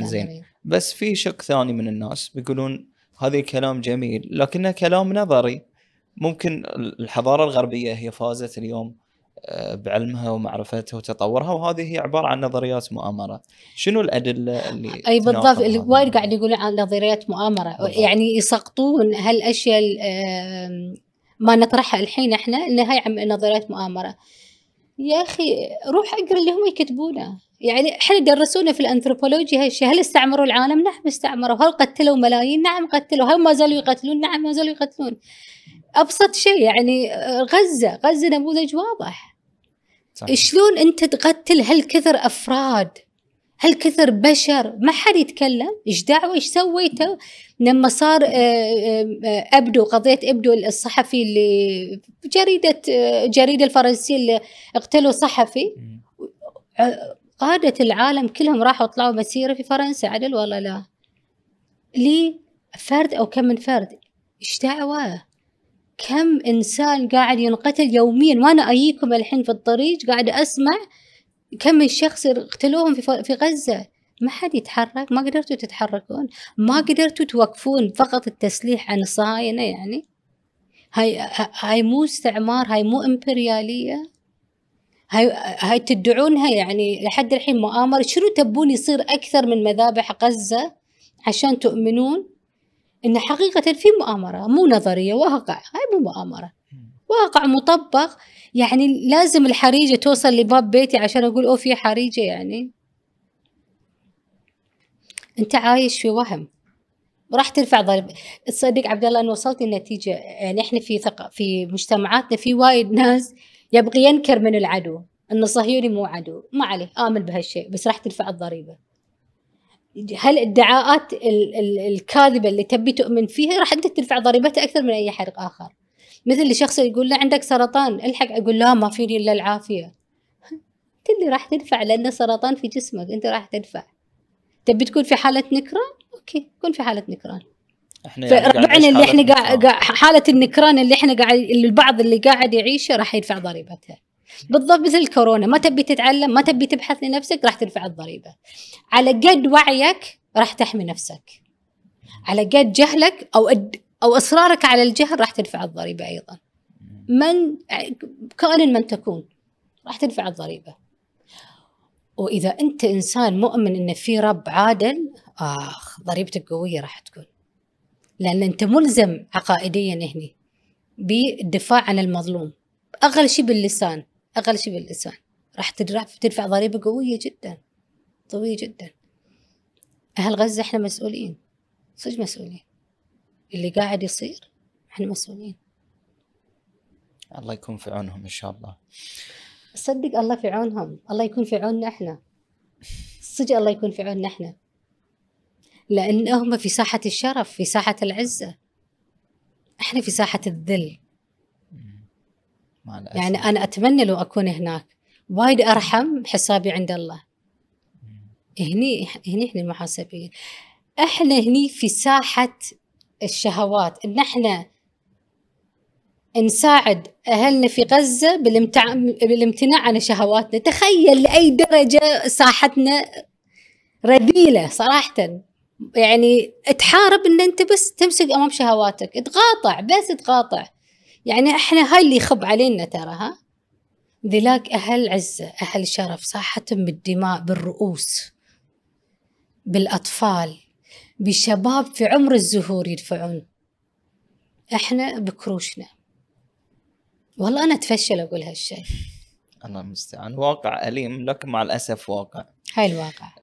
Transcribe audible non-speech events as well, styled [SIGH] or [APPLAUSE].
زين بس في شق ثاني من الناس بيقولون هذا الكلام جميل لكنه كلام نظري ممكن الحضاره الغربيه هي فازت اليوم آه، بعلمها ومعرفتها وتطورها وهذه هي عباره عن نظريات مؤامره شنو الادله اللي اي بالضبط اللي وايد قاعد يقولون عن نظريات مؤامره بالضبط. يعني يسقطون هالاشياء ما نطرحها الحين احنا انها هي يعني نظريات مؤامره يا اخي روح اقرا اللي هم يكتبونه يعني احنا درسونا في الانثروبولوجي هالشيء هل استعمروا العالم؟ نعم استعمروا، هل قتلوا ملايين؟ نعم قتلوا، هل ما زالوا يقتلون؟ نعم ما زالوا يقتلون. ابسط شيء يعني آه، غزه، غزه نموذج واضح. صحيح. شلون انت تقتل هالكثر افراد هل كثر بشر ما حد يتكلم ايش دعوه ايش سويتوا لما صار آه، آه، آه، ابدو قضيه ابدو الصحفي اللي جريده جريده الفرنسيه اللي اقتلوا صحفي قادة العالم كلهم راحوا طلعوا مسيرة في فرنسا عدل ولا لا لي فرد أو كم من فرد إيش دعوة كم إنسان قاعد ينقتل يوميا وأنا أجيكم الحين في الطريق قاعد أسمع كم الشخص اقتلوهم في, في غزة ما حد يتحرك ما قدرتوا تتحركون ما قدرتوا توقفون فقط التسليح عن الصهاينة يعني هاي هاي مو استعمار هاي مو امبريالية هاي هاي تدعونها يعني لحد الحين مؤامرة شنو تبون يصير أكثر من مذابح غزة عشان تؤمنون إن حقيقة في مؤامرة مو نظرية واقع هاي مو مؤامرة واقع مطبق يعني لازم الحريجة توصل لباب بيتي عشان أقول أوه في حريجة يعني أنت عايش في وهم وراح ترفع ضرب تصدق عبد الله أن وصلت النتيجة يعني آه، إحنا في ثق... في مجتمعاتنا في وايد ناس يبغي ينكر من العدو أن الصهيوني مو عدو ما عليه آمن بهالشيء بس راح ترفع الضريبة هل الادعاءات ال... ال... الكاذبة اللي تبي تؤمن فيها راح أنت ترفع ضريبتها أكثر من أي حرق آخر مثل الشخص يقول له عندك سرطان الحق اقول لا ما فيني الا العافيه انت [LAUGHS] اللي راح تدفع لان سرطان في جسمك انت راح تدفع تبي تكون في حاله نكران اوكي كن في حاله نكران احنا يعني اللي احنا قاعد حاله النكران اللي احنا قاعد البعض اللي قاعد يعيشه راح يدفع ضريبتها بالضبط مثل الكورونا ما تبي تتعلم ما تبي تبحث لنفسك راح تدفع الضريبه على قد وعيك راح تحمي نفسك على قد جهلك او او اصرارك على الجهل راح تدفع الضريبه ايضا من كائن من تكون راح تدفع الضريبه واذا انت انسان مؤمن ان في رب عادل اخ ضريبتك قويه راح تكون لان انت ملزم عقائديا هني بالدفاع عن المظلوم اغلى شيء باللسان اغلى شيء باللسان راح تدفع ضريبه قويه جدا قويه جدا اهل غزه احنا مسؤولين صدق مسؤولين اللي قاعد يصير احنا مسؤولين الله يكون في عونهم ان شاء الله صدق الله في عونهم الله يكون في عوننا احنا صدق الله يكون في عوننا احنا لان هم في ساحه الشرف في ساحه العزه احنا في ساحه الذل يعني انا اتمنى لو اكون هناك وايد ارحم حسابي عند الله هني هني احنا المحاسبين احنا هني في ساحه الشهوات ان احنا نساعد اهلنا في غزه بالامتناع عن شهواتنا تخيل لاي درجه ساحتنا رذيله صراحه يعني تحارب ان انت بس تمسك امام شهواتك تقاطع بس تقاطع يعني احنا هاي اللي يخب علينا ترى ها ذلاك اهل عزه اهل شرف ساحتهم بالدماء بالرؤوس بالاطفال بشباب في عمر الزهور يدفعون احنا بكروشنا والله انا اتفشل اقول هالشيء الله المستعان واقع اليم لكن مع الاسف واقع هاي الواقع